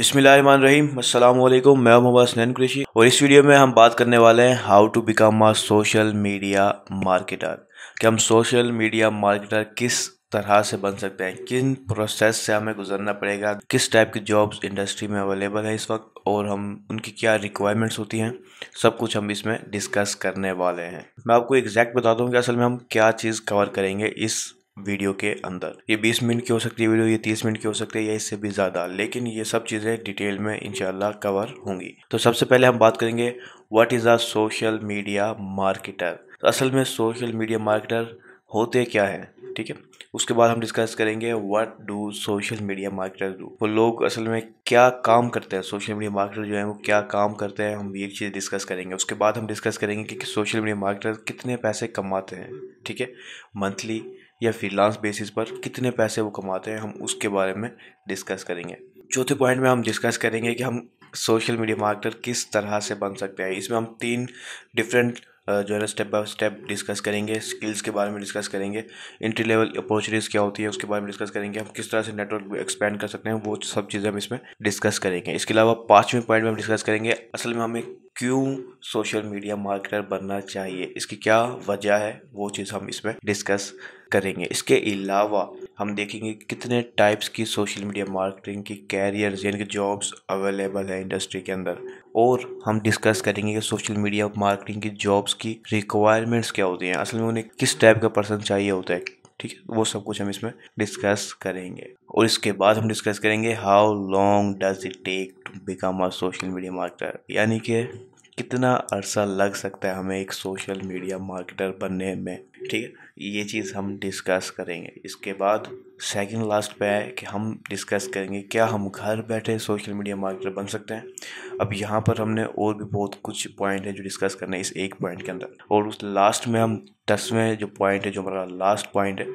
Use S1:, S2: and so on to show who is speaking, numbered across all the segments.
S1: बिसमीम अल्लाम मैं मोहम्मद हसनैन कृषि और इस वीडियो में हम बात करने वाले हैं how to become a social media marketer कि हम सोशल मीडिया मार्केटर किस तरह से बन सकते हैं किन प्रोसेस से हमें गुजरना पड़ेगा किस टाइप की जॉब्स इंडस्ट्री में अवेलेबल है इस वक्त और हम उनकी क्या रिक्वायरमेंट्स होती हैं सब कुछ हम इसमें डिस्कस करने वाले हैं मैं आपको एग्जैक्ट बता दूँ कि असल में हम क्या चीज़ कवर करेंगे इस वीडियो के अंदर ये 20 मिनट की हो सकती है वीडियो ये 30 मिनट की हो सकती है या इससे भी ज़्यादा लेकिन ये सब चीज़ें डिटेल में इंशाल्लाह कवर होंगी तो सबसे पहले हम बात करेंगे what is a social media marketer तो असल में सोशल मीडिया मार्केटर होते क्या है ठीक है उसके बाद हम डिस्कस करेंगे what do social media marketer do वो लोग असल में क्या काम करते हैं सोशल मीडिया मार्केटर जो है वो क्या काम करते हैं हम ये चीज़ डिस्कस करेंगे उसके बाद हम डिस्कस करेंगे कि, कि सोशल मीडिया मार्केटर कितने पैसे कमाते हैं ठीक है मंथली या फ्रीलांस बेसिस पर कितने पैसे वो कमाते हैं हम उसके बारे में डिस्कस करेंगे चौथे पॉइंट में हम डिस्कस करेंगे कि हम सोशल मीडिया मार्केटर किस तरह से बन सकते हैं इसमें हम तीन डिफरेंट जो है ना स्टेप बाय स्टेप डिस्कस करेंगे स्किल्स के बारे में डिस्कस करेंगे इंट्री लेवल अपॉर्चुनिटीज़ क्या होती है उसके बारे में डिस्कस करेंगे हम किस तरह से नेटवर्क एक्सपेंड कर सकते हैं वो सब चीज़ें हम इसमें डिस्कस करेंगे इसके अलावा पाँचवें पॉइंट में हम डिस्कस करेंगे असल में हमें क्यों सोशल मीडिया मार्केटर बनना चाहिए इसकी क्या वजह है वो चीज़ हम इसमें डिस्कस करेंगे इसके अलावा हम देखेंगे कितने टाइप्स की सोशल मीडिया मार्केटिंग की कैरियर यानी कि जॉब्स अवेलेबल है इंडस्ट्री के अंदर और हम डिस्कस करेंगे कि सोशल मीडिया मार्केटिंग की जॉब्स की रिक्वायरमेंट्स क्या होती हैं असल में उन्हें किस टाइप का पर्सन चाहिए होता है ठीक है वो सब कुछ हम इसमें डिस्कस करेंगे और इसके बाद हम डिस्कस करेंगे how long does it take to become a social media marketer यानी कि कितना अरसा लग सकता है हमें एक सोशल मीडिया मार्केटर बनने में ठीक है ये चीज़ हम डिस्कस करेंगे इसके बाद सेकंड लास्ट पे है कि हम डिस्कस करेंगे क्या हम घर बैठे सोशल मीडिया मार्केटर बन सकते हैं अब यहाँ पर हमने और भी बहुत कुछ पॉइंट है जो डिस्कस करना है इस एक पॉइंट के अंदर और उस लास्ट में हम दसवें जो पॉइंट है जो हमारा लास्ट पॉइंट है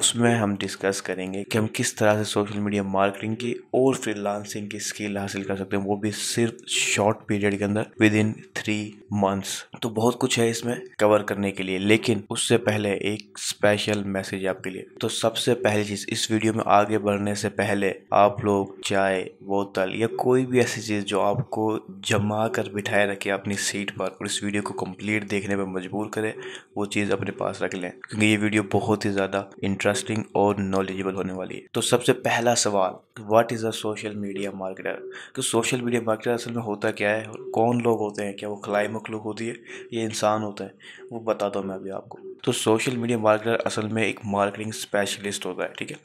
S1: उसमें हम डिस्कस करेंगे कि हम किस तरह से सोशल मीडिया मार्केटिंग की और फ्रीलांसिंग की स्किल हासिल कर सकते हैं वो भी सिर्फ शॉर्ट पीरियड के अंदर विद इन थ्री मंथ्स तो बहुत कुछ है इसमें कवर करने के लिए लेकिन उससे पहले एक स्पेशल मैसेज आपके लिए तो सबसे पहली चीज इस वीडियो में आगे बढ़ने से पहले आप लोग चाय बोतल या कोई भी ऐसी चीज जो आपको जमा कर बिठाए रखे अपनी सीट पर और इस वीडियो को कंप्लीट देखने पर मजबूर करे वो चीज अपने पास रख लें क्योंकि ये वीडियो बहुत ही ज्यादा इंटरेस्टिंग और नॉलेजेबल होने वाली है तो सबसे पहला सवाल what is a social media marketer तो सोशल मीडिया मार्केटर असल में होता क्या है कौन लोग होते हैं क्या वो खलाई मखलूक होती है ये इंसान होता है वो बताता हूँ मैं अभी आपको तो तो सोशल मीडिया मार्केटर असल में एक मार्केटिंग स्पेशलिस्ट होता है ठीक है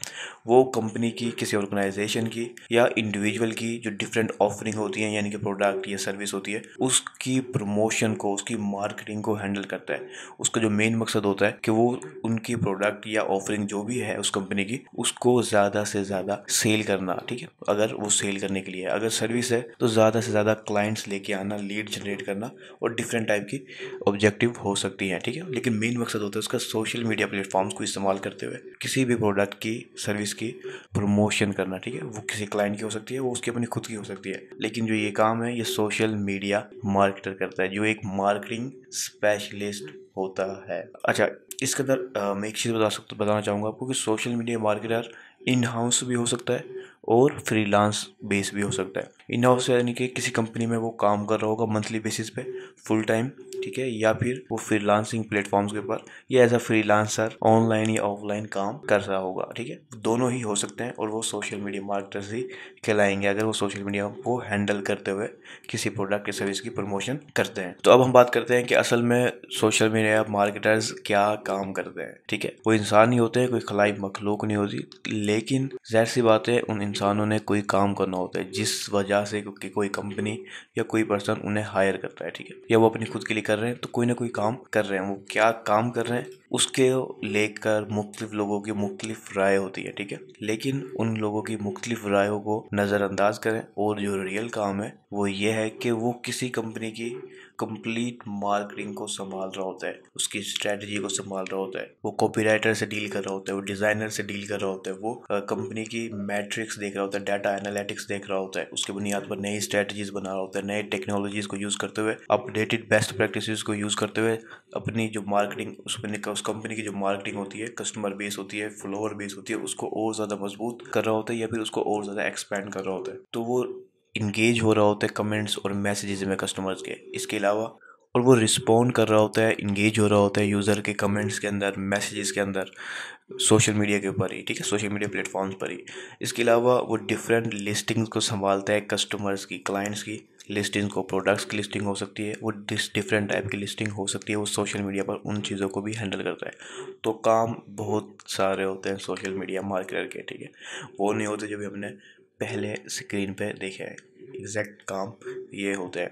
S1: वो कंपनी की किसी ऑर्गेनाइजेशन की या इंडिविजुअल की जो डिफरेंट ऑफरिंग होती है यानी कि प्रोडक्ट या सर्विस होती है उसकी प्रमोशन को उसकी मार्केटिंग को हैंडल करता है उसका जो मेन मकसद होता है कि वो उनकी प्रोडक्ट या ऑफरिंग जो भी है उस कंपनी की उसको ज़्यादा से ज़्यादा सेल करना ठीक है अगर वो सेल करने के लिए अगर सर्विस है तो ज़्यादा से ज़्यादा क्लाइंट्स लेके आना लीड जनरेट करना और डिफरेंट टाइप की ऑब्जेक्टिव हो सकती हैं ठीक है लेकिन मेन मकसद होता है होता तो है उसका सोशल मीडिया प्लेटफॉर्म्स को इस्तेमाल करते हुए किसी भी प्रोडक्ट की सर्विस की प्रमोशन करना ठीक है वो किसी क्लाइंट की हो सकती है वो उसकी अपनी खुद की हो सकती है लेकिन जो ये काम है ये सोशल मीडिया मार्केटर करता है जो एक मार्केटिंग स्पेशलिस्ट होता है अच्छा इसके अंदर मैं एक चीज़ बता सकता बताना चाहूँगा आपको कि social media marketer in house भी हो सकता है और फ्रीलांस बेस भी हो सकता है इनहाउस यानी कि किसी कंपनी में वो काम कर रहा होगा मंथली बेसिस पे फुल टाइम ठीक है या फिर वो फ्रीलांसिंग प्लेटफॉर्म्स के ऊपर या एज अ फ्रीलांसर ऑनलाइन या ऑफलाइन काम कर रहा होगा ठीक है दोनों ही हो सकते हैं और वो सोशल मीडिया मार्केटर्स ही कहलाएंगे अगर वो सोशल मीडिया को हैंडल करते हुए किसी प्रोडक्ट या सर्विस की प्रमोशन करते हैं तो अब हम बात करते हैं कि असल में सोशल मीडिया मार्केटर्स क्या काम करते हैं ठीक है वो इंसान ही होते हैं कोई खलाई मखलूक नहीं होती लेकिन जहर सी बात है उन इंसानों ने कोई काम करना होता है जिस वजह वजह से कि कोई कंपनी या कोई पर्सन उन्हें हायर करता है ठीक है या वो अपने खुद के लिए कर रहे हैं तो कोई ना कोई काम कर रहे हैं वो क्या काम कर रहे हैं उसके लेकर मुख्तलिफ लोगों की मुख्तलिफ राय होती है ठीक है लेकिन उन लोगों की मुख्तलिफ रायों को नज़रअंदाज करें और जो रियल काम है वो ये है कि वो किसी कंपनी की कंप्लीट मार्केटिंग को संभाल रहा होता है उसकी स्ट्रेटजी को संभाल रहा होता है वो कॉपीराइटर से डील कर रहा होता है वो डिजाइनर से डील कर रहा होता है वो कंपनी की मैट्रिक्स देख रहा होता है डाटा एनालिटिक्स देख रहा होता है उसके बुनियाद पर नई स्ट्रेटजीज बना रहा होता है नए टेक्नोलॉजीज को यूज करते हुए अपडेटेड बेस्ट प्रैक्टिस को यूज करते हुए अपनी जो मार्केटिंग उस कंपनी की जो मार्केटिंग होती है कस्टमर बेस होती है फ्लोअर बेस होती है उसको और ज्यादा मजबूत कर रहा होता है या फिर उसको और ज्यादा एक्सपेंड कर रहा होता है तो वो इंगेज हो रहा होता है कमेंट्स और मैसेजेस में कस्टमर्स के इसके अलावा और वो रिस्पॉन्ड कर रहा होता है इंगेज हो रहा होता है यूज़र के कमेंट्स के अंदर मैसेजेस के अंदर सोशल मीडिया के ऊपर ही ठीक है सोशल मीडिया प्लेटफॉर्म्स पर ही इसके अलावा वो डिफरेंट लिस्टिंग्स को संभालता है कस्टमर्स की क्लाइंट्स की लिस्टिंग को प्रोडक्ट्स की लिस्टिंग हो सकती है वो डिस डिफरेंट टाइप की लिस्टिंग हो सकती है वो सोशल मीडिया पर उन चीज़ों को भी हैंडल करता है तो काम बहुत सारे होते हैं सोशल मीडिया मार्केटर के ठीक है वो नहीं होते जो भी हमने पहले स्क्रीन पे देखे हैं एग्जैक्ट काम ये होते हैं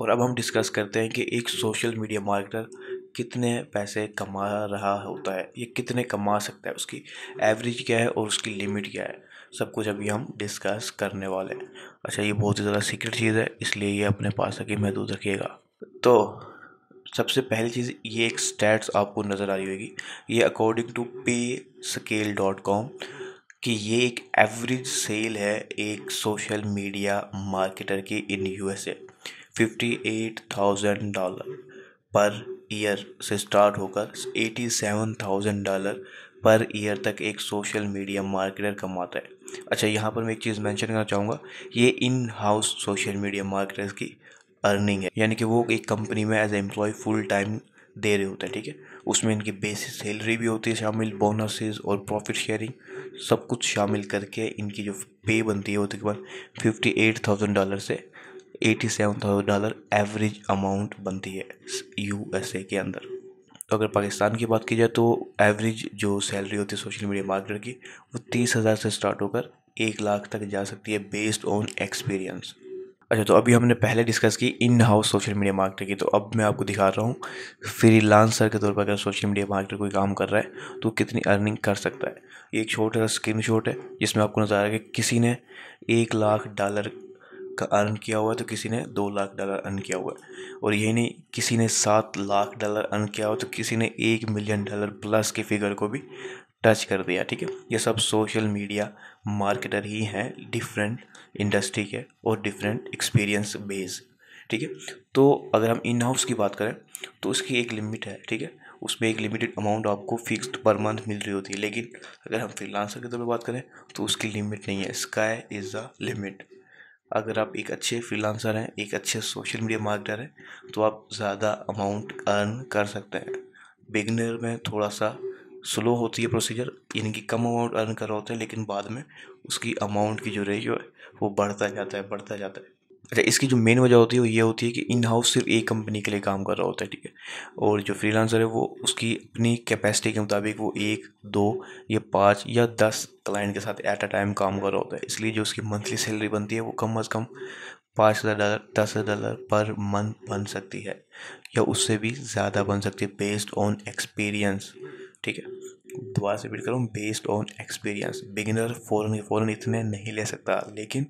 S1: और अब हम डिस्कस करते हैं कि एक सोशल मीडिया मार्केटर कितने पैसे कमा रहा होता है ये कितने कमा सकता है उसकी एवरेज क्या है और उसकी लिमिट क्या है सब कुछ अभी हम डिस्कस करने वाले हैं अच्छा ये बहुत ही ज़्यादा सीक्रेट चीज़ है इसलिए ये अपने पास रखी महदूद रखिएगा तो सबसे पहली चीज़ ये एक स्टैट्स आपको नज़र आ रही होगी ये according to pay scale dot com कि ये एक एवरेज सेल है एक सोशल मीडिया मार्केटर की in USA fifty eight thousand dollar per year से स्टार्ट होकर eighty seven thousand dollar per year तक एक सोशल मीडिया मार्केटर कमाता है अच्छा यहाँ पर मैं एक चीज़ मेंशन करना चाहूँगा ये in house social media marketers की अर्निंग है यानी कि वो एक कंपनी में एज एम्प्लॉय फुल टाइम दे रहे होते हैं ठीक है उसमें इनकी बेसिस सैलरी भी होती है शामिल बोनसेस और प्रॉफिट शेयरिंग सब कुछ शामिल करके इनकी जो पे बनती है वो तकरीबन फिफ्टी एट थाउजेंड डॉलर से eighty seven thousand dollar average amount बनती है यू एस ए के अंदर तो अगर पाकिस्तान की बात की जाए तो एवरेज जो सैलरी होती है सोशल मीडिया मार्केटर की वो तीस हज़ार से स्टार्ट होकर एक लाख तक जा सकती है बेस्ड ऑन एक्सपीरियंस अच्छा तो अभी हमने पहले डिस्कस की in house social media marketer की तो अब मैं आपको दिखा रहा हूँ फ्रीलांसर के तौर पर अगर सोशल मीडिया मार्केटर कोई काम कर रहा है तो कितनी अर्निंग कर सकता है ये एक छोटा सा स्क्रीन शॉट है जिसमें आपको नज़र आ रहा है कि किसी ने एक लाख डॉलर का अर्न किया हुआ है तो किसी ने दो लाख डॉलर अर्न किया हुआ है और यही नहीं किसी ने सात लाख डॉलर अर्न किया हुआ तो किसी ने एक मिलियन डॉलर प्लस के फिगर को भी टच कर दिया ठीक है ये सब सोशल मीडिया मार्केटर ही हैं डिफरेंट इंडस्ट्री के और डिफरेंट एक्सपीरियंस बेस ठीक है तो अगर हम इन हाउस की बात करें तो उसकी एक लिमिट है ठीक है उसमें एक लिमिटेड अमाउंट आपको फिक्स्ड पर मंथ मिल रही होती है लेकिन अगर हम फ्रीलांसर के तौर पर बात करें तो उसकी लिमिट नहीं है स्काई इज़ द लिमिट अगर आप एक अच्छे फ्रीलांसर हैं एक अच्छे सोशल मीडिया मार्केटर हैं तो आप ज़्यादा अमाउंट अर्न कर सकते हैं बिगनर में थोड़ा सा स्लो होती है प्रोसीजर यानी कि कम अमाउंट अर्न कर रहा होता है लेकिन बाद में उसकी अमाउंट की जो रेशियो है वो बढ़ता जाता है बढ़ता जाता है अच्छा इसकी जो मेन वजह होती है वो ये होती है कि इन हाउस सिर्फ एक कंपनी के लिए काम कर रहा होता है ठीक है और जो फ्रीलांसर है वो उसकी अपनी कैपेसिटी के मुताबिक वो एक दो या पाँच या दस क्लाइंट के साथ एट अ टाइम काम कर रहा होता है इसलिए जो उसकी मंथली सैलरी बनती है वो कम अज़ कम पाँच हज़ार डॉलर दस हज़ार डॉलर पर मंथ बन सकती है या उससे भी ज़्यादा बन सकती है बेस्ड ऑन एक्सपीरियंस ठीक है दोबारा से रिपीट करूँ बेस्ड ऑन एक्सपीरियंस बिगिनर फ़ौरन फ़ौरन इतने नहीं ले सकता लेकिन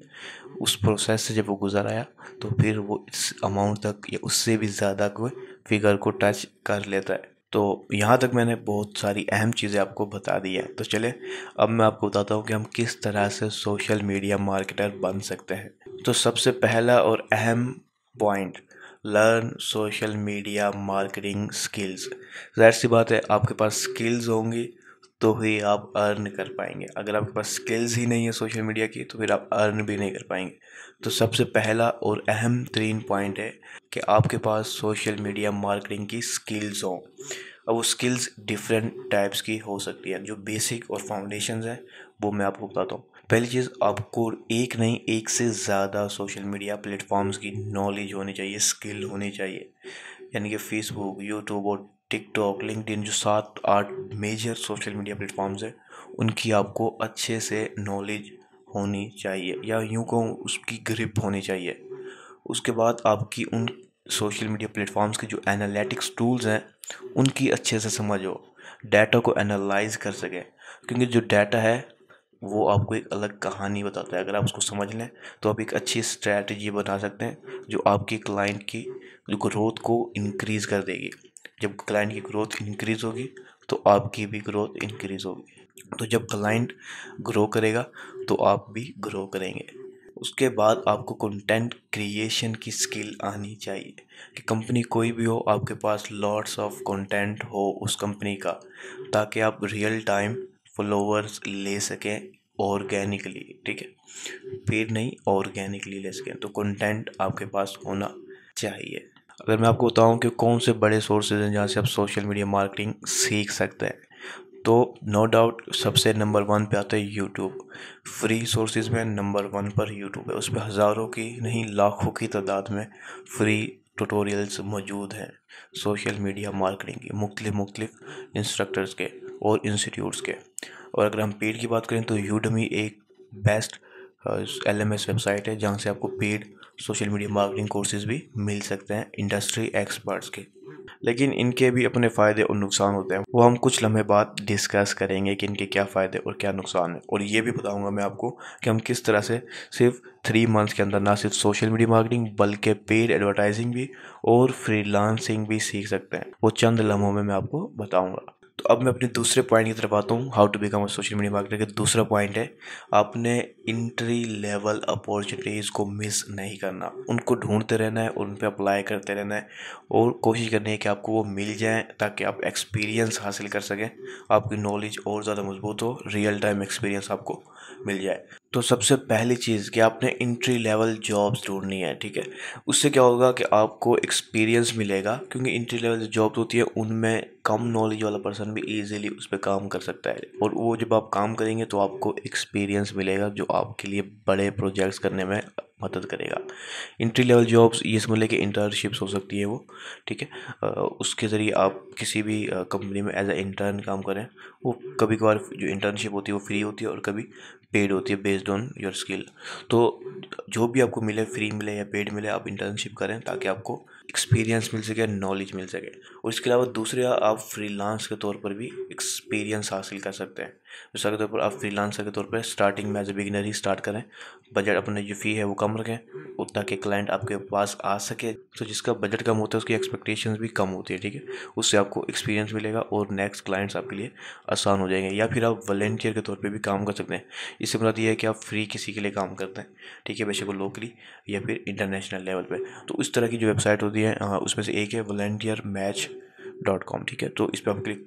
S1: उस प्रोसेस से जब वो गुजर आया तो फिर वो इस अमाउंट तक या उससे भी ज़्यादा कोई फिगर को टच कर लेता है तो यहाँ तक मैंने बहुत सारी अहम चीज़ें आपको बता दी है तो चले अब मैं आपको बताता हूँ कि हम किस तरह से सोशल मीडिया मार्केटर बन सकते हैं तो सबसे पहला और अहम point learn social media marketing skills जाहिर सी बात है आपके पास स्किल्स होंगी तो ही आप अर्न कर पाएंगे अगर आपके पास स्किल्स ही नहीं है सोशल मीडिया की तो फिर आप अर्न भी नहीं कर पाएंगे तो सबसे पहला और अहम तरीन पॉइंट है कि आपके पास सोशल मीडिया मार्केटिंग की स्किल्स हों अब वो स्किल्स डिफरेंट टाइप्स की हो सकती हैं जो बेसिक और फाउंडेशन हैं वो मैं आपको बताता हूँ पहली चीज़ आपको एक नहीं एक से ज़्यादा सोशल मीडिया प्लेटफॉर्म्स की नॉलेज होनी चाहिए स्किल होनी चाहिए यानी कि फेसबुक यूट्यूब और टिकटॉक लिंकडिन जो सात आठ मेजर सोशल मीडिया प्लेटफॉर्म्स हैं उनकी आपको अच्छे से नॉलेज होनी चाहिए या यूँ कहूँ उसकी ग्रिप होनी चाहिए उसके बाद आपकी उन सोशल मीडिया प्लेटफॉर्म्स के जो एनालिटिक्स टूल्स हैं उनकी अच्छे से समझ हो डाटा को एनालाइज कर सकें क्योंकि जो डाटा है वो आपको एक अलग कहानी बताता है अगर आप उसको समझ लें तो आप एक अच्छी स्ट्रैटेजी बना सकते हैं जो आपके क्लाइंट की ग्रोथ को इनक्रीज़ कर देगी जब क्लाइंट की ग्रोथ इंक्रीज़ होगी तो आपकी भी ग्रोथ इंक्रीज़ होगी तो जब क्लाइंट ग्रो करेगा तो आप भी ग्रो करेंगे उसके बाद आपको कंटेंट क्रिएशन की स्किल आनी चाहिए कि कंपनी कोई भी हो आपके पास लॉट्स ऑफ कंटेंट हो उस कंपनी का ताकि आप रियल टाइम फ्लोवर्स ले सकें ऑर्गेनिकली ठीक है पेड नहीं ऑर्गेनिकली ले सकें तो कंटेंट आपके पास होना चाहिए अगर मैं आपको बताऊं कि कौन से बड़े सोर्सेज हैं जहाँ से आप सोशल मीडिया मार्केटिंग सीख सकते हैं तो नो डाउट सबसे नंबर वन पे आता है यूट्यूब फ्री सोर्सेज में नंबर वन पर यूट्यूब है उस पर हज़ारों की नहीं लाखों की तादाद में फ्री ट्यूटोरियल्स मौजूद हैं सोशल मीडिया मार्केटिंग की मुख्त मुख्तु इंस्ट्रक्टर्स के और इंस्टीट्यूट्स के और अगर हम पेड की बात करें तो यूडमी एक best L M S website है जहाँ से आपको paid social media marketing courses भी मिल सकते हैं इंडस्ट्री एक्सपर्ट्स के लेकिन इनके भी अपने फ़ायदे और नुकसान होते हैं वो हम कुछ लम्हे बाद डिस्कस करेंगे कि इनके क्या फ़ायदे और क्या नुकसान है और ये भी बताऊंगा मैं आपको कि हम किस तरह से सिर्फ थ्री मंथ्स के अंदर ना सिर्फ सोशल मीडिया मार्केटिंग बल्कि पेड एडवर्टाइजिंग भी और फ्री भी सीख सकते हैं वो चंद लम्हों में मैं आपको बताऊँगा तो अब मैं अपने दूसरे पॉइंट की तरफ आता हूँ how to become a social media marketer का दूसरा पॉइंट है आपने इंट्री लेवल अपॉर्चुनिटीज़ को मिस नहीं करना उनको ढूंढते रहना है उन पर अप्लाई करते रहना है और कोशिश करनी है कि आपको वो मिल जाए ताकि आप एक्सपीरियंस हासिल कर सकें आपकी नॉलेज और ज़्यादा मजबूत हो रियल टाइम एक्सपीरियंस आपको मिल जाए तो सबसे पहली चीज़ कि आपने इंट्री लेवल जॉब्स ढूंढनी है ठीक है उससे क्या होगा कि आपको एक्सपीरियंस मिलेगा क्योंकि इंट्री लेवल जॉब्स होती है उनमें कम नॉलेज वाला पर्सन भी इजीली उस पर काम कर सकता है और वो जब आप काम करेंगे तो आपको एक्सपीरियंस मिलेगा जो आपके लिए बड़े प्रोजेक्ट्स करने में मदद करेगा इंट्री लेवल जॉब्स ये समझ लें कि इंटर्नशिप्स हो सकती है वो ठीक है उसके ज़रिए आप किसी भी कंपनी में एज ए इंटर्न काम करें वो कभी कभार जो इंटर्नशिप होती है वो फ्री होती है और कभी पेड होती है बेस्ड ऑन योर स्किल तो जो भी आपको मिले फ्री मिले या पेड मिले आप इंटर्नशिप करें ताकि आपको एक्सपीरियंस मिल सके नॉलेज मिल सके और इसके अलावा दूसरे आप फ्रीलांस के तौर पर भी एक्सपीरियंस हासिल कर सकते हैं मिसाल के तौर पर आप फ्रीलांसर के तौर पर स्टार्टिंग में एज ए बिगिनर ही स्टार्ट करें बजट अपने जो फ़ी है वो कम रखें उतना कि क्लाइंट आपके पास आ सके तो जिसका बजट कम होता है उसकी एक्सपेक्टेशंस भी कम होती है ठीक है उससे आपको एक्सपीरियंस मिलेगा और नेक्स्ट क्लाइंट्स आपके लिए आसान हो जाएंगे या फिर आप वॉलेंटियर के तौर पर भी काम कर सकते हैं इससे मतलब ये है कि आप फ्री किसी के लिए काम करते हैं ठीक है बेशक वो लोकली या फिर इंटरनेशनल लेवल पर तो इस तरह की जो वेबसाइट होती है उसमें से एक है वॉलेंटियर मैच डॉट कॉम ठीक है तो इस पर आप क्लिक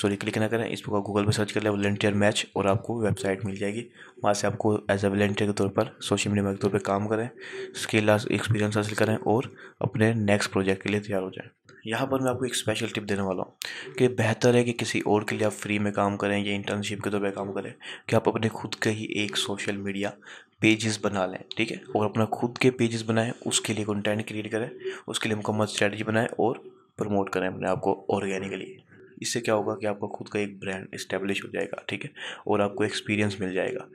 S1: सॉरी क्लिक ना करें इस पर आप गूगल पर सर्च कर लें वॉलेंटियर मैच और आपको वेबसाइट मिल जाएगी वहाँ से आपको एज ए वॉलेंटियर के तौर पर सोशल मीडिया के तौर पर काम करें स्किल एक्सपीरियंस हासिल करें और अपने नेक्स्ट प्रोजेक्ट के लिए तैयार हो जाएँ यहाँ पर मैं आपको एक स्पेशल टिप देने वाला हूँ कि बेहतर है कि किसी और के लिए आप फ्री में काम करें या इंटर्नशिप के तौर पर काम करें कि आप अपने खुद के ही एक सोशल मीडिया पेजेस बना लें ठीक है और अपना खुद के पेजेस बनाएं उसके लिए कंटेंट क्रिएट करें उसके लिए मुकम्मल स्ट्रैटेजी बनाएं और प्रमोट करें अपने आप को ऑर्गेनिकली इससे क्या होगा कि आपका खुद का एक ब्रांड इस्टेब्लिश हो जाएगा ठीक है और आपको एक्सपीरियंस मिल जाएगा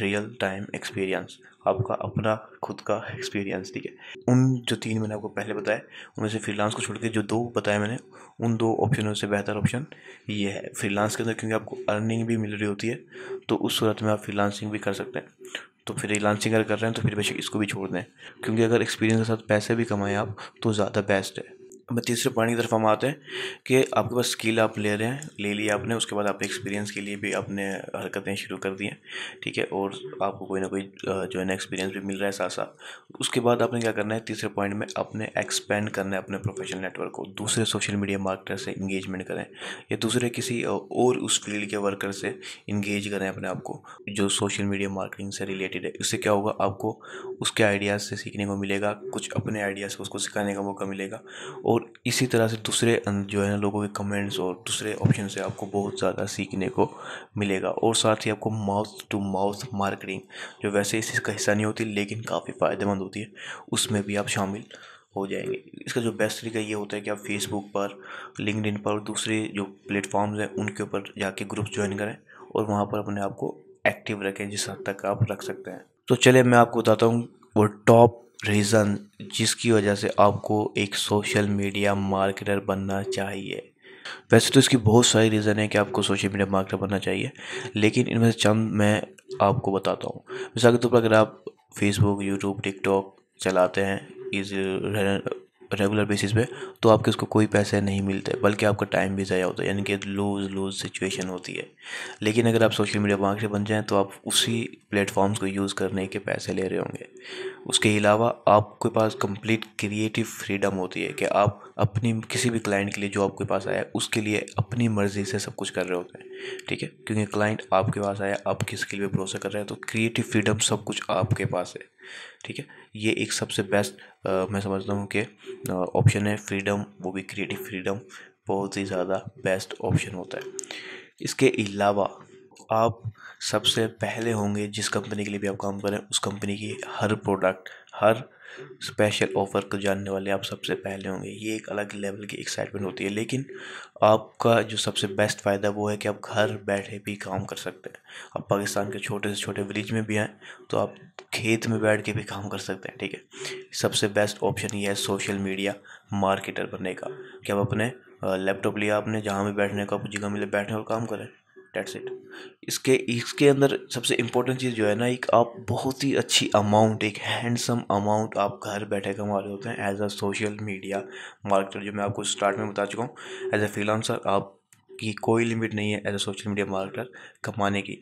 S1: रियल टाइम एक्सपीरियंस आपका अपना खुद का एक्सपीरियंस ठीक है उन जो तीन मैंने आपको पहले बताया उनमें से फ्रीलांस को छोड़ के जो दो बताए मैंने उन दो ऑप्शनों से बेहतर ऑप्शन ये है फ्रीलांस के अंदर क्योंकि आपको अर्निंग भी मिल रही होती है तो उस सूरत में आप फ्रीलांसिंग भी कर सकते हैं तो फिर फ्रीलांसिंग अगर कर रहे हैं तो फिर बेशक इसको भी छोड़ दें क्योंकि अगर एक्सपीरियंस के साथ पैसे भी कमाएं आप तो ज़्यादा बेस्ट है तीसरे पॉइंट की तरफ हम आते हैं कि आपके पास स्किल आप ले रहे हैं ले लिया आपने उसके बाद आप एक्सपीरियंस के लिए भी आपने हरकतें शुरू कर दी हैं ठीक है और आपको कोई ना कोई जो है ना एक्सपीरियंस भी मिल रहा है साथ साथ उसके बाद आपने क्या करना है तीसरे पॉइंट में अपने एक्सपेंड करना है अपने प्रोफेशनल नेटवर्क को दूसरे सोशल मीडिया मार्केटर से इंगेजमेंट करें या दूसरे किसी और उस फील्ड के वर्कर से इंगेज करें अपने आप को जो सोशल मीडिया मार्केटिंग से रिलेटेड है इससे क्या होगा आपको उसके आइडियाज़ से सीखने को मिलेगा कुछ अपने आइडियाज़ से उसको सिखाने का मौका मिलेगा और और इसी तरह से दूसरे अं, जो है ना लोगों के कमेंट्स और दूसरे ऑप्शन से आपको बहुत ज़्यादा सीखने को मिलेगा और साथ ही आपको माउथ टू माउथ मार्केटिंग जो वैसे इस चीज़ का हिस्सा नहीं होती लेकिन काफ़ी फ़ायदेमंद होती है उसमें भी आप शामिल हो जाएंगे इसका जो बेस्ट तरीका ये होता है कि आप फेसबुक पर लिंकड पर और दूसरे जो प्लेटफॉर्म्स हैं उनके ऊपर जाके ग्रुप ज्वाइन करें और वहाँ पर अपने आप को एक्टिव रखें जिस हद तक आप रख सकते हैं तो चलिए मैं आपको बताता हूँ वो टॉप रीज़न जिसकी वजह से आपको एक सोशल मीडिया मार्केटर बनना चाहिए वैसे तो इसकी बहुत सारी रीज़न है कि आपको सोशल मीडिया मार्केटर बनना चाहिए लेकिन इनमें से चंद मैं आपको बताता हूँ मिसाल के तौर पर अगर आप फेसबुक यूट्यूब टिकटॉक चलाते हैं इस रेगुलर बेसिस पे तो आपके उसको कोई पैसे नहीं मिलते बल्कि आपका टाइम भी ज़ाया होता है यानी कि लूज लूज सिचुएशन होती है लेकिन अगर आप सोशल मीडिया मार्केट बन जाएँ तो आप उसी प्लेटफॉर्म्स को यूज़ करने के पैसे ले रहे होंगे उसके अलावा आपके पास कंप्लीट क्रिएटिव फ्रीडम होती है कि आप अपनी किसी भी क्लाइंट के लिए जो आपके पास आया उसके लिए अपनी मर्ज़ी से सब कुछ कर रहे होते हैं ठीक है क्योंकि क्लाइंट आपके पास आया आप किसके लिए भरोसा कर रहे हैं तो क्रिएटिव फ्रीडम सब कुछ आपके पास है ठीक है ये एक सबसे बेस्ट मैं समझता हूँ कि ऑप्शन है फ्रीडम वो भी क्रिएटिव फ्रीडम बहुत ही ज़्यादा बेस्ट ऑप्शन होता है इसके अलावा आप सबसे पहले होंगे जिस कंपनी के लिए भी आप काम करें उस कंपनी की हर प्रोडक्ट हर स्पेशल ऑफ़र को जानने वाले आप सबसे पहले होंगे ये एक अलग लेवल की एक्साइटमेंट होती है लेकिन आपका जो सबसे बेस्ट फ़ायदा वो है कि आप घर बैठे भी काम कर सकते हैं आप पाकिस्तान के छोटे से छोटे विलेज में भी हैं तो आप खेत में बैठ के भी काम कर सकते हैं ठीक है सबसे बेस्ट ऑप्शन ये है सोशल मीडिया मार्केटर बनने का कि आप अपने लैपटॉप लिया आपने जहाँ भी बैठने का आपको जगह मिले बैठने और काम करें डेट्स इट इसके इसके अंदर सबसे इम्पोर्टेंट चीज़ जो है ना एक आप बहुत ही अच्छी अमाउंट एक हैंडसम अमाउंट आप घर बैठे कमा रहे होते हैं as a social media marketer जो मैं आपको स्टार्ट में बता चुका हूँ एज अ फ्रीलांसर आप की कोई लिमिट नहीं है as a social media marketer कमाने की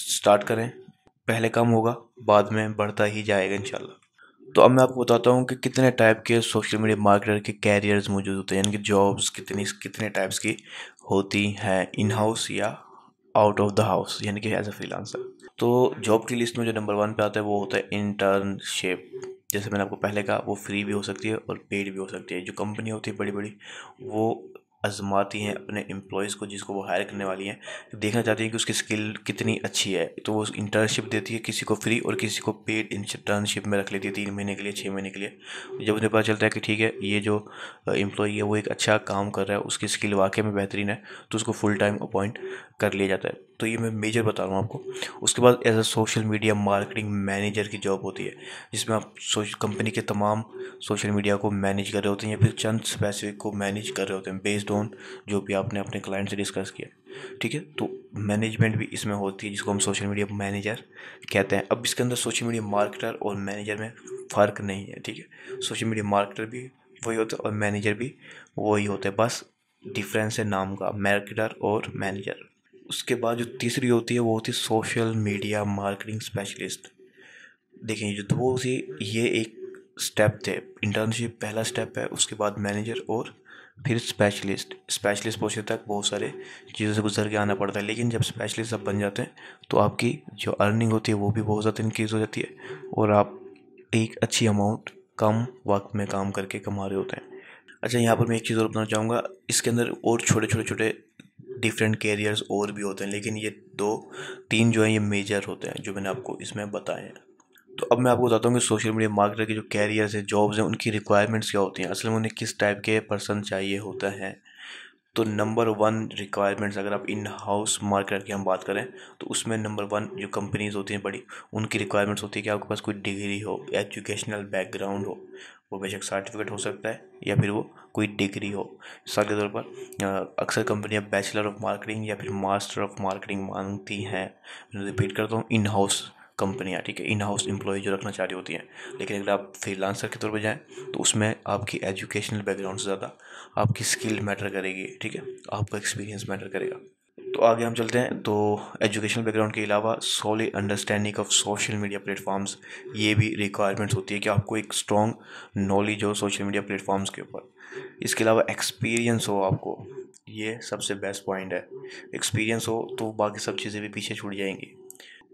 S1: स्टार्ट करें पहले कम होगा बाद में बढ़ता ही जाएगा इंशाल्लाह तो अब मैं आपको बताता हूँ कि कितने टाइप के सोशल मीडिया मार्केटर के कैरियर्स मौजूद होते हैं यानी कि जॉब्स कितनी कितने टाइप्स की होती हैं इन हाउस या आउट ऑफ द हाउस यानी कि एज अ फ्रीलांसर तो जॉब की लिस्ट में जो नंबर वन पे आता है वो होता है इंटर्नशिप जैसे मैंने आपको पहले कहा वो फ्री भी हो सकती है और पेड भी हो सकती है जो कंपनी होती है बड़ी बड़ी वो आजमाती हैं अपने एम्प्लॉयज़ को जिसको वो हायर करने वाली हैं तो देखना चाहती हैं कि उसकी स्किल कितनी अच्छी है तो वो इंटर्नशिप देती है किसी को फ्री और किसी को पेड इंटर्नशिप में रख लेती है तीन महीने के लिए छः महीने के लिए जब उन्हें पता चलता है कि ठीक है ये जो एम्प्लॉई है वो एक अच्छा काम कर रहा है उसकी स्किल वाकई में बेहतरीन है तो उसको फुल टाइम अपॉइंट कर लिया जाता है तो ये मैं मेजर बता रहा हूँ आपको उसके बाद as a social media marketing manager की जॉब होती है जिसमें आप सोशल कंपनी के तमाम सोशल मीडिया को मैनेज कर रहे होते हैं या फिर चंद स्पेसिफिक को मैनेज कर रहे होते हैं बेस्ड ऑन जो भी आपने अपने क्लाइंट से डिस्कस किया ठीक है तो मैनेजमेंट भी इसमें होती है जिसको हम सोशल मीडिया मैनेजर कहते हैं अब इसके अंदर सोशल मीडिया मार्केटर और मैनेजर में फ़र्क नहीं है ठीक है सोशल मीडिया मार्केटर भी वही होता है और मैनेजर भी वही होता है बस डिफरेंस है नाम का मार्केटर और मैनेजर उसके बाद जो तीसरी होती है वो होती है सोशल मीडिया मार्केटिंग स्पेशलिस्ट देखिए जो दो थी ये एक स्टेप थे इंटर्नशिप पहला स्टेप है उसके बाद मैनेजर और फिर स्पेशलिस्ट स्पेशलिस्ट पहुँचे तक बहुत सारे चीज़ों से गुजर के आना पड़ता है लेकिन जब स्पेशलिस्ट आप बन जाते हैं तो आपकी जो अर्निंग होती है वो भी बहुत ज़्यादा इंक्रीज़ हो जाती है और आप एक अच्छी अमाउंट कम वक्त में काम करके कमा रहे होते हैं अच्छा यहाँ पर मैं एक चीज़ और बताना चाहूँगा इसके अंदर और छोटे छोटे छोटे डिफरेंट कैरियर्स और भी होते हैं लेकिन ये दो तीन जो हैं ये मेजर होते हैं जो मैंने आपको इसमें बताए हैं तो अब मैं आपको बताता हूँ कि सोशल मीडिया मार्केटर के जो कैरियर्स हैं जॉब्स हैं उनकी रिक्वायरमेंट्स क्या होती हैं असल में उन्हें किस टाइप के पर्सन चाहिए होते हैं तो नंबर वन रिक्वायरमेंट्स अगर आप इन हाउस मार्केट की हम बात करें तो उसमें नंबर वन जो कंपनीज़ होती हैं बड़ी उनकी रिक्वायरमेंट्स होती है कि आपके पास कोई डिग्री हो एजुकेशनल बैकग्राउंड हो वो बेशक सर्टिफिकेट हो सकता है या फिर वो कोई डिग्री हो मिसाल के तौर पर अक्सर कंपनियां बैचलर ऑफ मार्केटिंग या फिर मास्टर ऑफ मार्केटिंग मांगती हैं रिपीट करता हूँ इन हाउस कंपनियाँ ठीक है इन हाउस एम्प्लॉय जो रखना चाह रही होती हैं लेकिन अगर आप फ्रीलांसर के तौर पर जाएँ तो उसमें आपकी एजुकेशनल बैकग्राउंड से ज़्यादा आपकी स्किल मैटर करेगी ठीक है आपका एक्सपीरियंस मैटर करेगा तो आगे हम चलते हैं तो एजुकेशनल बैकग्राउंड के अलावा solid understanding of social media platforms ये भी रिक्वायरमेंट्स होती है कि आपको एक स्ट्रॉन्ग नॉलेज हो सोशल मीडिया प्लेटफॉर्म्स के ऊपर इसके अलावा एक्सपीरियंस हो आपको ये सबसे बेस्ट पॉइंट है एक्सपीरियंस हो तो बाकी सब चीज़ें भी पीछे छूट जाएंगी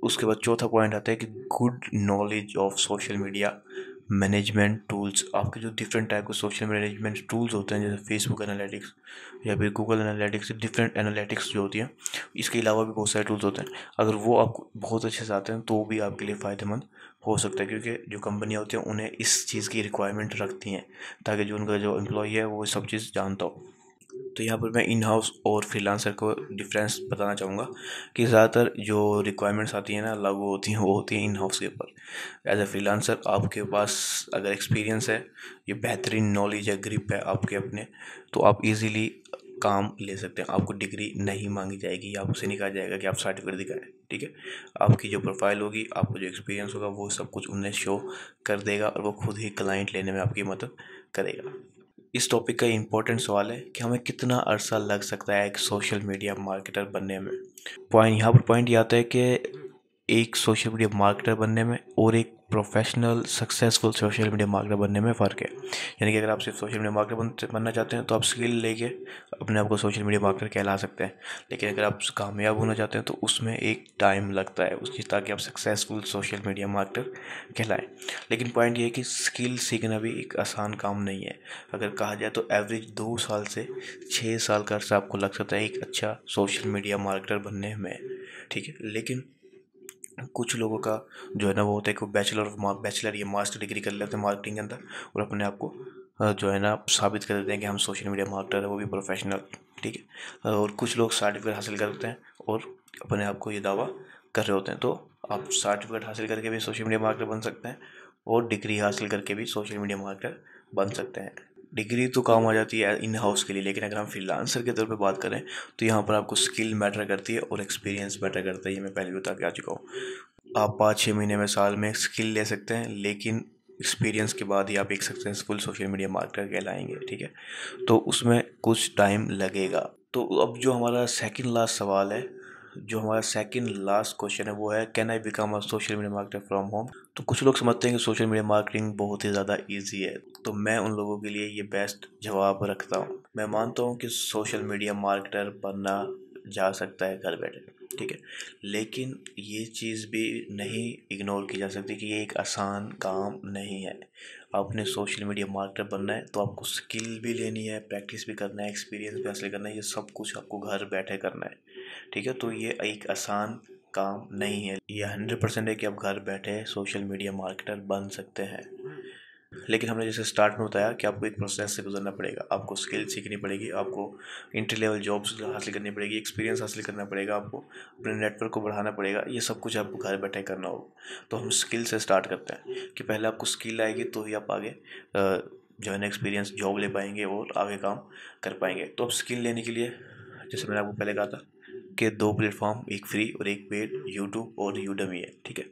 S1: उसके बाद चौथा पॉइंट आता है कि good knowledge of social media management tools आपके जो डिफरेंट टाइप के सोशल मैनेजमेंट टूल्स होते हैं जैसे फेसबुक एनालिटिक्स या फिर गूगल एनालिटिक्स डिफरेंट एनालिटिक्स जो होती है इसके अलावा भी बहुत सारे टूल्स होते हैं अगर वो आपको बहुत अच्छे से आते हैं तो भी आपके लिए फ़ायदेमंद हो सकता है क्योंकि जो कंपनियाँ होती हैं उन्हें इस चीज़ की रिक्वायरमेंट रखती हैं ताकि जो उनका जो एम्प्लॉई है वो सब चीज़ जानता हो तो यहाँ पर मैं इन हाउस और फ्रीलांसर को डिफरेंस बताना चाहूँगा कि ज़्यादातर जो रिक्वायरमेंट्स आती हैं ना लागू होती हैं वो होती हैं इन हाउस के ऊपर एज ए फ्रीलांसर आपके पास अगर एक्सपीरियंस है ये बेहतरीन नॉलेज या ग्रिप है आपके अपने तो आप इजीली काम ले सकते हैं आपको डिग्री नहीं मांगी जाएगी आपसे नहीं कहा जाएगा कि आप सर्टिफिकेट दिखाएं ठीक है आपकी जो प्रोफाइल होगी आपको जो एक्सपीरियंस होगा वो सब कुछ उन्हें शो कर देगा और वो खुद ही क्लाइंट लेने में आपकी मदद करेगा इस टॉपिक का इम्पोर्टेंट सवाल है कि हमें कितना अरसा लग सकता है एक सोशल मीडिया मार्केटर बनने में पॉइंट यहाँ पर पॉइंट ये आता है कि एक सोशल मीडिया मार्केटर बनने में और एक professional successful social media marketer बनने में फ़र्क है यानी कि अगर आप सिर्फ सोशल मीडिया मार्केटर बनना चाहते हैं तो आप स्किल लेके अपने आप को सोशल मीडिया मार्केटर कहला सकते हैं लेकिन अगर आप कामयाब होना चाहते हैं तो उसमें एक टाइम लगता है उसकी ताकि आप सक्सेसफुल सोशल मीडिया मार्केटर कहलाएं लेकिन पॉइंट ये है कि स्किल सीखना भी एक आसान काम नहीं है अगर कहा जाए तो एवरेज दो साल से छः साल का अर्सा आपको लग सकता है एक अच्छा सोशल मीडिया मार्केटर बनने में ठीक है लेकिन कुछ लोगों का जो है ना वो होता है कि बैचलर ऑफ बैचलर या मास्टर डिग्री कर लेते हैं मार्केटिंग के अंदर और अपने आप को जो है ना साबित कर देते हैं कि हम सोशल मीडिया मार्केटर हैं वो भी प्रोफेशनल ठीक है और कुछ लोग सर्टिफिकेट हासिल करते हैं और अपने आप को ये दावा कर रहे होते हैं तो आप सर्टिफिकेट हासिल करके भी सोशल मीडिया मार्केटर बन सकते हैं और डिग्री हासिल करके भी सोशल मीडिया मार्केटर बन सकते हैं डिग्री तो काम आ जाती है इन हाउस के लिए लेकिन अगर हम फ्रीलांसर के तौर पे बात करें तो यहाँ पर आपको स्किल मैटर करती है और एक्सपीरियंस मैटर करता है ये मैं पहले बता के आ चुका हूँ आप पाँच छः महीने में साल में स्किल ले सकते हैं लेकिन एक्सपीरियंस के बाद ही आप एक सकते हैं स्कूल सोशल मीडिया मार्केटर कहलाएंगे ठीक है तो उसमें कुछ टाइम लगेगा तो अब जो हमारा सेकेंड लास्ट सवाल है जो हमारा सेकंड लास्ट क्वेश्चन है वो है can I become a social media marketer from home तो कुछ लोग समझते हैं कि सोशल मीडिया मार्केटिंग बहुत ही ज़्यादा इजी है तो मैं उन लोगों के लिए ये बेस्ट जवाब रखता हूँ मैं मानता हूँ कि सोशल मीडिया मार्केटर बनना जा सकता है घर बैठे ठीक है लेकिन ये चीज़ भी नहीं इग्नोर की जा सकती कि ये एक आसान काम नहीं है आपने सोशल मीडिया मार्केटर बनना है तो आपको स्किल भी लेनी है प्रैक्टिस भी करना है एक्सपीरियंस भी हासिल करना है ये सब कुछ आपको घर बैठे करना है ठीक है तो ये एक आसान काम नहीं है यह हंड्रेड परसेंट है कि आप घर बैठे सोशल मीडिया मार्केटर बन सकते हैं लेकिन हमने जैसे स्टार्ट में बताया कि आपको एक प्रोसेस से गुजरना पड़ेगा आपको स्किल सीखनी पड़ेगी आपको इंट्री लेवल जॉब्स हासिल करनी पड़ेगी एक्सपीरियंस हासिल करना पड़ेगा आपको अपने नेटवर्क को बढ़ाना पड़ेगा ये सब कुछ आपको घर बैठे करना होगा तो हम स्किल से स्टार्ट करते हैं कि पहले आपको स्किल आएगी तो ही आप आगे जो है ना एक्सपीरियंस जॉब ले पाएंगे और आगे काम कर पाएंगे तो आप स्किल लेने के लिए जैसे मैंने आपको पहले कहा था के दो प्लेटफॉर्म एक फ्री और एक पेड यूट्यूब और यूडमी है ठीक है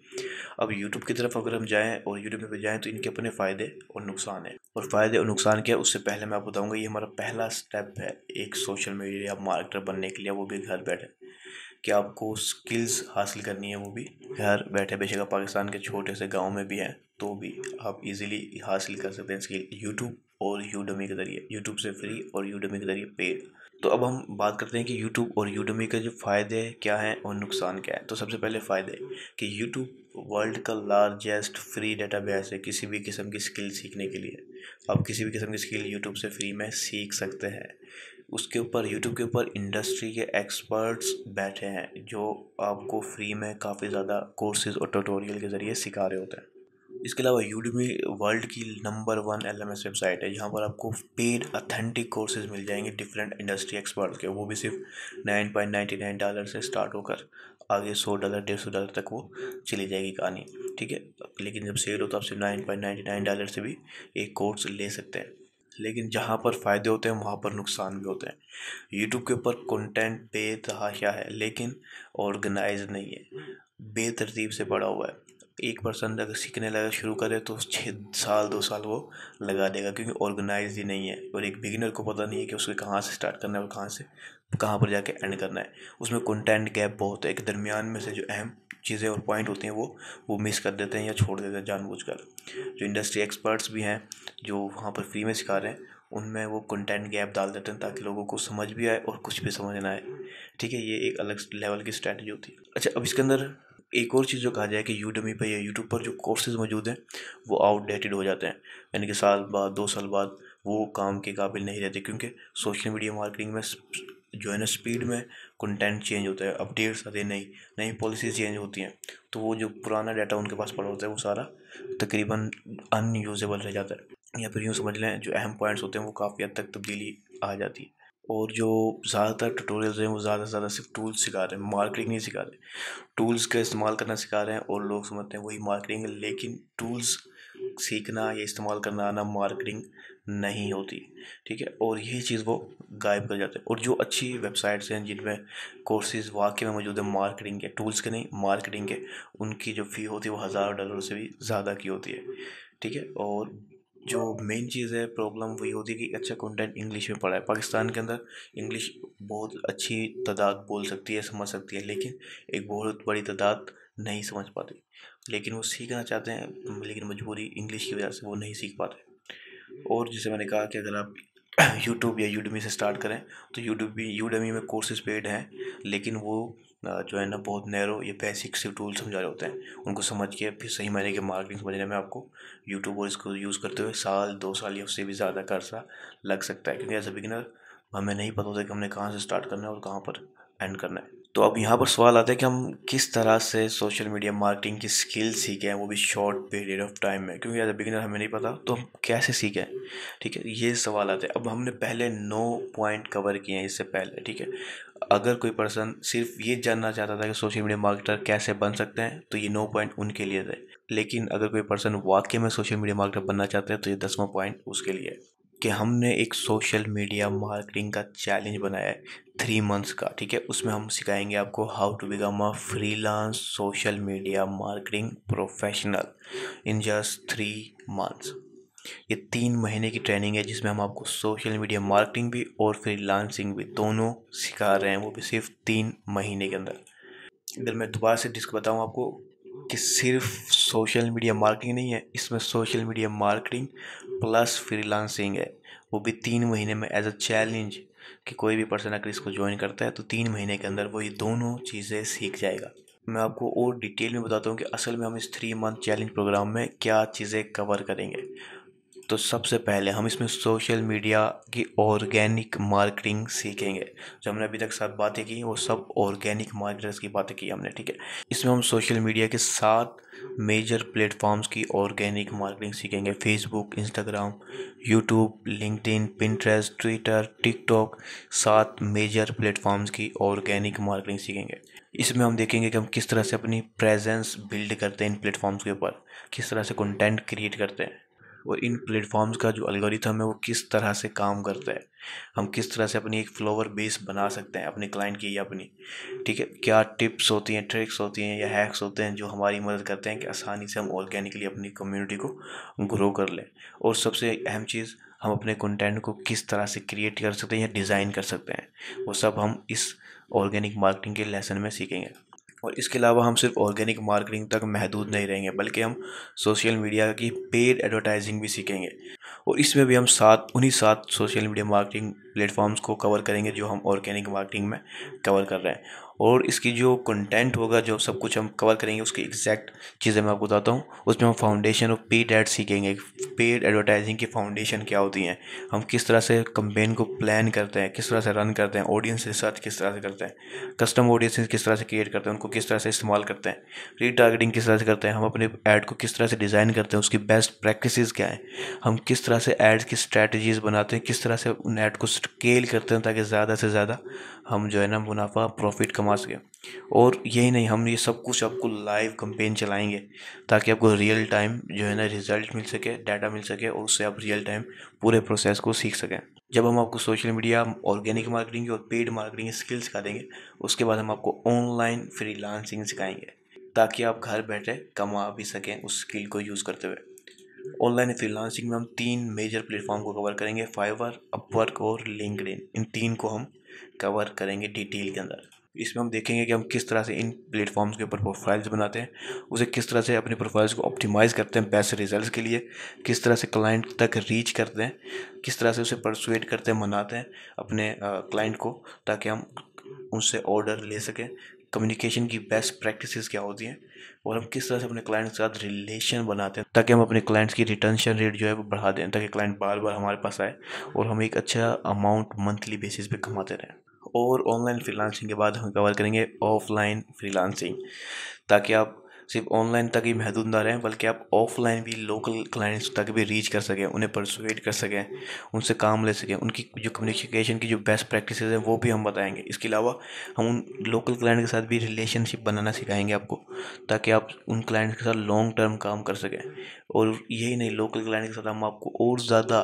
S1: अब यूट्यूब की तरफ अगर हम जाएँ और यूडमी पर जाएँ तो इनके अपने फ़ायदे और नुकसान है और फ़ायदे और नुकसान क्या है उससे पहले मैं आपको बताऊँगा ये हमारा पहला स्टेप है एक सोशल मीडिया मार्केटर बनने के लिए वो भी घर बैठे कि आपको स्किल्स हासिल करनी है वो भी घर बैठे बेशक आप पाकिस्तान के छोटे से गांव में भी हैं तो भी आप इजीली हासिल कर सकते हैं स्किल यूट्यूब और यूडमी के ज़रिए यूट्यूब से फ्री और यूडमी के ज़रिए पेड तो अब हम बात करते हैं कि यूट्यूब और यूडमी के जो फ़ायदे क्या हैं और नुकसान क्या है तो सबसे पहले फ़ायदे कि यूट्यूब वर्ल्ड का लार्जेस्ट फ्री बेस है किसी भी किस्म की स्किल सीखने के लिए आप किसी भी किस्म की स्किल यूट्यूब से फ्री में सीख सकते हैं उसके ऊपर यूट्यूब के ऊपर इंडस्ट्री के एक्सपर्ट्स बैठे हैं जो आपको फ्री में काफ़ी ज़्यादा कोर्सेज़ और ट्यूटोरियल के ज़रिए सिखा रहे होते हैं इसके अलावा यूडमी वर्ल्ड की नंबर वन एल वेबसाइट है यहाँ पर आपको पेड अथेंटिक कोर्सेज मिल जाएंगे डिफरेंट इंडस्ट्री एक्सपर्ट के वो भी सिर्फ nine point ninety nine dollar से स्टार्ट होकर आगे सौ डॉलर डेढ़ सौ डॉलर तक वो चली जाएगी कहानी ठीक है लेकिन जब सेल हो तो आप सिर्फ nine point ninety nine dollar से भी एक कोर्स ले सकते हैं लेकिन जहाँ पर फ़ायदे होते हैं वहाँ पर नुकसान भी होते हैं यूट्यूब के ऊपर कंटेंट बेतहाशा है लेकिन ऑर्गेनाइज नहीं है बेतरतीब से पड़ा हुआ है एक पर्सन अगर सीखने लगा शुरू करे तो छः साल दो साल वो लगा देगा क्योंकि ऑर्गेनाइज ही नहीं है और एक बिगिनर को पता नहीं है कि उसके कहाँ से स्टार्ट करना है और कहाँ से कहाँ पर जाके एंड करना है उसमें कंटेंट गैप बहुत है एक दरमियान में से जो अहम चीज़ें और पॉइंट होते हैं वो वो मिस कर देते हैं या छोड़ देते हैं जानबूझ जो इंडस्ट्री एक्सपर्ट्स भी हैं जो वहाँ पर फ्री में सिखा रहे हैं उनमें वो कंटेंट गैप डाल देते हैं ताकि लोगों को समझ भी आए और कुछ भी समझ ना आए ठीक है ये एक अलग लेवल की स्ट्रैटेजी होती है अच्छा अब इसके अंदर एक और चीज़ जो कहा जाए कि यूडमी पर या यूट्यूब पर जो कोर्सेज मौजूद हैं वो आउटडेटेड हो जाते हैं यानी कि साल बाद दो साल बाद वो काम के काबिल नहीं रहते क्योंकि सोशल मीडिया मार्केटिंग में जो है ना स्पीड में कंटेंट चेंज होता है अपडेट्स आते हैं नई नई पॉलिसी चेंज होती हैं तो वो जो पुराना डाटा उनके पास पड़ा होता है वो सारा तकरीबन अनयूजेबल रह जाता है या फिर यूँ समझ लें जो अहम पॉइंट्स होते हैं वो काफ़ी हद तक तब्दीली आ जाती है और जो ज़्यादातर ट्यूटोरियल्स हैं वो ज़्यादा से ज़्यादा सिर्फ टूल्स सिखा रहे हैं मार्केटिंग नहीं सिखा रहे टूल्स का इस्तेमाल करना सिखा रहे हैं और लोग समझते हैं वही मार्केटिंग है लेकिन टूल्स सीखना या इस्तेमाल करना आना मार्केटिंग नहीं होती ठीक है और ये चीज़ वो गायब कर जाते हैं और जो अच्छी वेबसाइट्स हैं जिनमें कोर्सेज वाकई में मौजूद है मार्केटिंग के टूल्स के नहीं मार्केटिंग के उनकी जो फ़ी होती है वो हज़ार डॉलर से भी ज़्यादा की होती है ठीक है और जो मेन चीज़ है प्रॉब्लम वही होती है कि अच्छा कंटेंट इंग्लिश में पढ़ा है पाकिस्तान के अंदर इंग्लिश बहुत अच्छी तादाद बोल सकती है समझ सकती है लेकिन एक बहुत बड़ी तादाद नहीं समझ पाती लेकिन वो सीखना चाहते हैं लेकिन मजबूरी इंग्लिश की वजह से वो नहीं सीख पाते और जैसे मैंने कहा कि अगर आप यूट्यूब या यूडमी से स्टार्ट करें तो यूट्यूब भी यूडमी में कोर्सेज पेड हैं लेकिन वो जो है ना बहुत नैरो या बेसिक से टूल समझा रहे होते हैं उनको समझ के फिर सही मायने के मार्केटिंग समझने में आपको यूट्यूब और इसको यूज़ करते हुए साल दो साल या उससे भी ज़्यादा का लग सकता है क्योंकि एज ए बिगिनर हमें नहीं पता होता कि हमने कहाँ से स्टार्ट करना है और कहाँ पर एंड करना है तो अब यहाँ पर सवाल आता है कि हम किस तरह से सोशल मीडिया मार्केटिंग की स्किल सीखे हैं वो भी शॉर्ट पीरियड ऑफ टाइम में क्योंकि एज ए बिगिनर हमें नहीं पता तो हम कैसे सीखें ठीक है ये सवाल आते हैं अब हमने पहले नौ पॉइंट कवर किए हैं इससे पहले ठीक है अगर कोई पर्सन सिर्फ ये जानना चाहता था कि सोशल मीडिया मार्केटर कैसे बन सकते हैं तो ये नौ पॉइंट उनके लिए थे लेकिन अगर कोई पर्सन वाकई में सोशल मीडिया मार्केटर बनना चाहते हैं तो ये दसवां पॉइंट उसके लिए कि हमने एक सोशल मीडिया मार्केटिंग का चैलेंज बनाया है थ्री मंथ्स का ठीक है उसमें हम सिखाएंगे आपको how to become a freelance social media marketing professional in just three months ये तीन महीने की ट्रेनिंग है जिसमें हम आपको सोशल मीडिया मार्केटिंग भी और फ्रीलांसिंग भी दोनों सिखा रहे हैं वो भी सिर्फ तीन महीने के अंदर अगर मैं दोबारा से डिस्क बताऊँ आपको कि सिर्फ सोशल मीडिया मार्केटिंग नहीं है इसमें social media marketing plus freelancing है वो भी तीन महीने में एज अ चैलेंज कि कोई भी पर्सन अगर इसको ज्वाइन करता है तो तीन महीने के अंदर वो ये दोनों चीज़ें सीख जाएगा मैं आपको और डिटेल में बताता हूँ कि असल में हम इस थ्री मंथ चैलेंज प्रोग्राम में क्या चीज़ें कवर करेंगे तो सबसे पहले हम इसमें सोशल मीडिया की ऑर्गेनिक मार्केटिंग सीखेंगे जो हमने अभी तक सब बातें की वो सब ऑर्गेनिक मार्केटर्स की बातें की हमने ठीक है इसमें हम सोशल मीडिया के सात मेजर प्लेटफॉर्म्स की ऑर्गेनिक मार्केटिंग सीखेंगे Facebook Instagram YouTube LinkedIn Pinterest Twitter TikTok सात मेजर प्लेटफॉर्म्स की ऑर्गेनिक मार्केटिंग सीखेंगे इसमें हम देखेंगे कि हम किस तरह से अपनी प्रेजेंस बिल्ड करते हैं इन प्लेटफॉर्म्स के ऊपर किस तरह से कंटेंट क्रिएट करते हैं और इन प्लेटफॉर्म्स का जो अलगोरिथम है वो किस तरह से काम करता है हम किस तरह से अपनी एक फ्लोवर बेस बना सकते हैं अपने क्लाइंट की या अपनी ठीक है क्या टिप्स होती हैं ट्रिक्स होती हैं या हैक्स होते हैं जो हमारी मदद करते हैं कि आसानी से हम ऑर्गेनिकली अपनी कम्युनिटी को ग्रो कर लें और सबसे अहम चीज़ हम अपने कंटेंट को किस तरह से क्रिएट कर सकते हैं या डिज़ाइन कर सकते हैं वो सब हम इस ऑर्गेनिक मार्केटिंग के लेसन में सीखेंगे और इसके अलावा हम सिर्फ ऑर्गेनिक मार्केटिंग तक महदूद नहीं रहेंगे बल्कि हम सोशल मीडिया की पेड एडवर्टाइजिंग भी सीखेंगे और इसमें भी हम सात उन्हीं सात सोशल मीडिया मार्केटिंग प्लेटफॉर्म्स को कवर करेंगे जो हम ऑर्गेनिक मार्केटिंग में कवर कर रहे हैं और इसकी जो कंटेंट होगा जो सब कुछ हम कवर करेंगे उसकी एग्जैक्ट चीज़ें मैं आपको बताता हूँ उसमें हम फाउंडेशन ऑफ पेड एड सीखेंगे पेड एडवर्टाइजिंग की फाउंडेशन क्या होती हैं हम किस तरह से कंपेन को प्लान करते हैं किस तरह से रन करते हैं ऑडियंस रिसर्च किस तरह से करते हैं कस्टम ऑडियंस किस तरह से क्रिएट करते हैं उनको किस तरह से इस्तेमाल करते हैं रीटारगेटिंग किस तरह से करते हैं हम अपने ऐड को किस तरह से डिज़ाइन करते हैं उसकी बेस्ट प्रैक्टिस क्या हैं हम किस तरह से एड्स की स्ट्रैटेजीज बनाते हैं किस तरह से उन ऐड को स्केल करते हैं ताकि ज़्यादा से ज़्यादा हम जो है ना मुनाफा प्रॉफिट कमा सकें और यही नहीं हम ये सब कुछ आपको लाइव कंपेन चलाएंगे ताकि आपको रियल टाइम जो है ना रिजल्ट मिल सके डाटा मिल सके और उससे आप रियल टाइम पूरे प्रोसेस को सीख सकें जब हम आपको सोशल मीडिया ऑर्गेनिक मार्केटिंग और पेड मार्केटिंग स्किल्स सिखा देंगे उसके बाद हम आपको ऑनलाइन फ्री लांसिंग सिखाएंगे ताकि आप घर बैठे कमा भी सकें उस स्किल को यूज़ करते हुए ऑनलाइन लांसिंग में हम तीन मेजर प्लेटफॉर्म को कवर करेंगे फाइवर अपवर्क और लिंकड इन तीन को हम कवर करेंगे डिटेल के अंदर इसमें हम देखेंगे कि हम किस तरह से इन प्लेटफॉर्म्स के ऊपर प्रोफाइल्स बनाते हैं उसे किस तरह से अपने प्रोफाइल्स को ऑप्टिमाइज़ करते हैं बेस्ट रिजल्ट्स के लिए किस तरह से क्लाइंट तक रीच करते हैं किस तरह से उसे परसुएट करते हैं मनाते हैं अपने क्लाइंट को ताकि हम उनसे ऑर्डर ले सकें कम्युनिकेशन की बेस्ट प्रैक्टिसेस क्या होती हैं और हम किस तरह से अपने क्लाइंट्स के साथ रिलेशन बनाते हैं ताकि हम अपने क्लाइंट्स की रिटर्नशन रेट जो है वो बढ़ा दें ताकि क्लाइंट बार बार हमारे पास आए और हम एक अच्छा अमाउंट मंथली बेसिस पे कमाते रहें और ऑनलाइन फ्रीलांसिंग के बाद हम कवर करेंगे ऑफलाइन फ्रीलांसिंग ताकि आप सिर्फ ऑनलाइन तक ही महदूद ना रहें बल्कि आप ऑफलाइन भी लोकल क्लाइंट्स तक भी रीच कर सकें उन्हें परसुएट कर सकें उनसे काम ले सकें उनकी जो कम्युनिकेशन की जो बेस्ट प्रैक्टिस हैं वो भी हम बताएंगे इसके अलावा हम उन लोकल क्लाइंट के साथ भी रिलेशनशिप बनाना सिखाएंगे आपको ताकि आप उन क्लाइंट्स के साथ लॉन्ग टर्म काम कर सकें और यही नहीं लोकल क्लाइंट के साथ हम आपको और ज़्यादा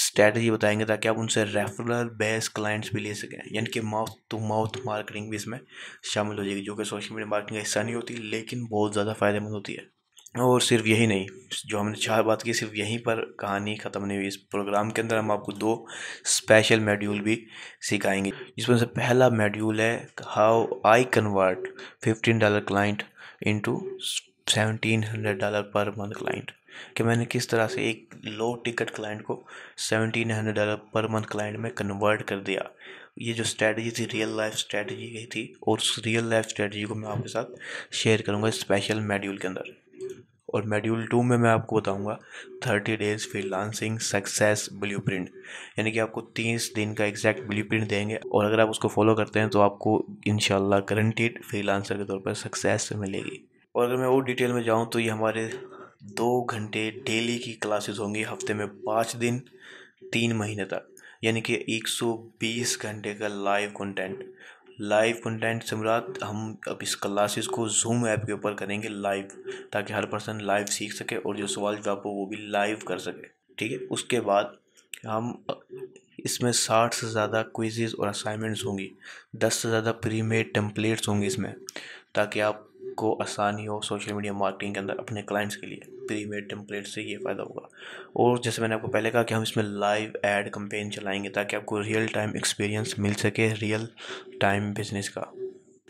S1: स्ट्रैटेजी बताएंगे ताकि आप उनसे रेफरल बेस क्लाइंट्स भी ले सकें यानी कि माउथ टू माउथ मार्केटिंग भी इसमें शामिल हो जाएगी जो कि सोशल मीडिया मार्केटिंग का हिस्सा नहीं होती लेकिन बहुत ज़्यादा फ़ायदेमंद होती है और सिर्फ यही नहीं जो हमने चार बात की सिर्फ यहीं पर कहानी ख़त्म नहीं हुई इस प्रोग्राम के अंदर हम आपको दो स्पेशल मेड्यूल भी सिखाएंगे जिसमें से पहला मेड्यूल है how I convert fifteen dollar client into seventeen hundred dollar per month client कि मैंने किस तरह से एक लो टिकट क्लाइंट को seventeen hundred dollar per month client में कन्वर्ट कर दिया ये जो स्ट्रैटी थी रियल लाइफ स्ट्रेटजी ही थी और उस रियल लाइफ स्ट्रैटेजी को मैं आपके साथ शेयर करूँगा स्पेशल मेड्यूल के अंदर और मेड्यूल टू में मैं आपको बताऊँगा thirty days lancing success blueprint यानी कि आपको तीस दिन का एग्जैक्ट ब्लू प्रिंट देंगे और अगर आप उसको फॉलो करते हैं तो आपको इन गारंटीड लांसर के तौर पर सक्सेस मिलेगी और अगर मैं और डिटेल में जाऊँ तो ये हमारे दो घंटे डेली की क्लासेस होंगी हफ्ते में पाँच दिन तीन महीने तक यानी कि 120 घंटे का लाइव कंटेंट लाइव कंटेंट से मुराद हम अब इस क्लासेस को जूम ऐप के ऊपर करेंगे लाइव ताकि हर पर्सन लाइव सीख सके और जो सवाल जवाब हो वो भी लाइव कर सके ठीक है उसके बाद हम इसमें साठ से ज़्यादा क्विजेज़ और असाइनमेंट्स होंगी दस से ज़्यादा प्री मेड टेम्पलेट्स होंगे इसमें ताकि आप को आसानी हो सोशल मीडिया मार्केटिंग के अंदर अपने क्लाइंट्स के लिए मेड टेम्पलेट से ये फ़ायदा होगा और जैसे मैंने आपको पहले कहा कि हम इसमें लाइव एड कंपेन चलाएंगे ताकि आपको रियल टाइम एक्सपीरियंस मिल सके रियल टाइम बिजनेस का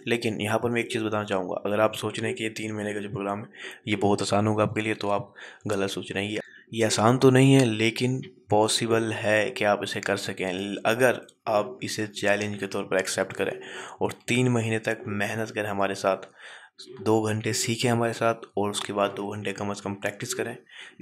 S1: लेकिन यहाँ पर मैं एक चीज़ बताना चाहूँगा अगर आप सोच रहे हैं कि ये तीन महीने का जो प्रोग्राम है ये बहुत आसान होगा आपके लिए तो आप गलत सोच रहे हैं ये आसान तो नहीं है लेकिन पॉसिबल है कि आप इसे कर सकें अगर आप इसे चैलेंज के तौर पर एक्सेप्ट करें और तीन महीने तक मेहनत करें हमारे साथ दो घंटे सीखें हमारे साथ और उसके बाद दो घंटे कम से कम प्रैक्टिस करें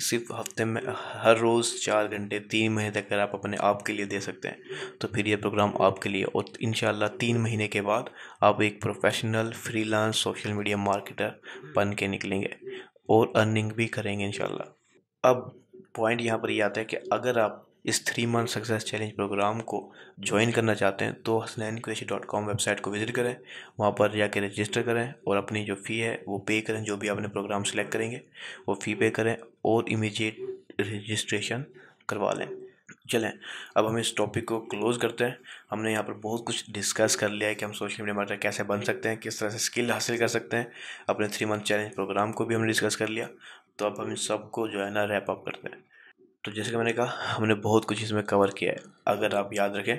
S1: सिर्फ हफ्ते में हर रोज़ चार घंटे तीन महीने तक अगर आप अपने आप के लिए दे सकते हैं तो फिर ये प्रोग्राम आपके लिए और इन शाला तीन महीने के बाद आप एक professional freelance social media marketer बन के निकलेंगे और अर्निंग भी करेंगे इन अब पॉइंट यहाँ पर ये यह आता है कि अगर आप इस three month success challenge program को ज्वाइन करना चाहते हैं तो Hasnain Qureshi dot com website को विज़िट करें वहाँ पर जाकर रजिस्टर करें और अपनी जो फ़ी है वो पे करें जो भी आपने प्रोग्राम सेलेक्ट करेंगे वो फ़ी पे करें और इमीजिएट रजिस्ट्रेशन करवा लें चलें अब हम इस टॉपिक को क्लोज़ करते हैं हमने यहाँ पर बहुत कुछ डिस्कस कर लिया है कि हम सोशल मीडिया मार्केटर कैसे बन सकते हैं किस तरह से स्किल हासिल कर सकते हैं अपने थ्री मंथ चैलेंज प्रोग्राम को भी हमने डिस्कस कर लिया तो अब हम इन सबको जो है ना रैप अप करते हैं तो जैसे कि मैंने कहा हमने बहुत कुछ इसमें कवर किया है अगर आप याद रखें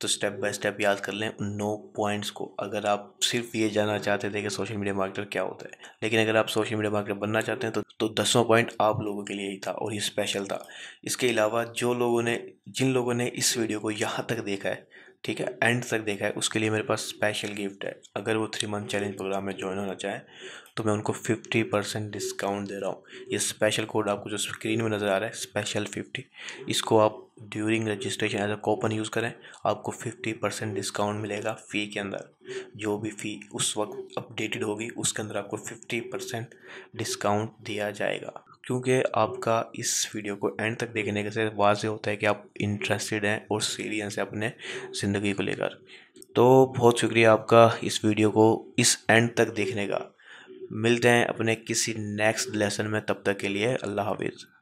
S1: तो स्टेप बाय स्टेप याद कर लें उन नौ पॉइंट्स को अगर आप सिर्फ ये जानना चाहते थे कि सोशल मीडिया मार्केटर क्या होता है लेकिन अगर आप सोशल मीडिया मार्केटर बनना चाहते हैं तो तो दसों पॉइंट आप लोगों के लिए ही था और ये स्पेशल था इसके अलावा जो लोगों ने जिन लोगों ने इस वीडियो को यहाँ तक देखा है ठीक है एंड तक देखा है उसके लिए मेरे पास स्पेशल गिफ्ट है अगर वो थ्री मंथ चैलेंज प्रोग्राम में ज्वाइन होना चाहे तो मैं उनको फिफ्टी परसेंट डिस्काउंट दे रहा हूँ ये स्पेशल कोड आपको जो स्क्रीन में नज़र आ रहा है स्पेशल फिफ्टी इसको आप during registration as a coupon use करें आपको फिफ्टी परसेंट डिस्काउंट मिलेगा फ़ी के अंदर जो भी फ़ी उस वक्त अपडेटेड होगी उसके अंदर आपको फिफ्टी परसेंट डिस्काउंट दिया जाएगा क्योंकि आपका इस वीडियो को एंड तक देखने से वाजह होता है कि आप इंटरेस्टेड हैं और सीरियस हैं अपने ज़िंदगी को लेकर तो बहुत शुक्रिया आपका इस वीडियो को इस एंड तक देखने का मिलते हैं अपने किसी नेक्स्ट लेसन में तब तक के लिए अल्लाह हाफिज़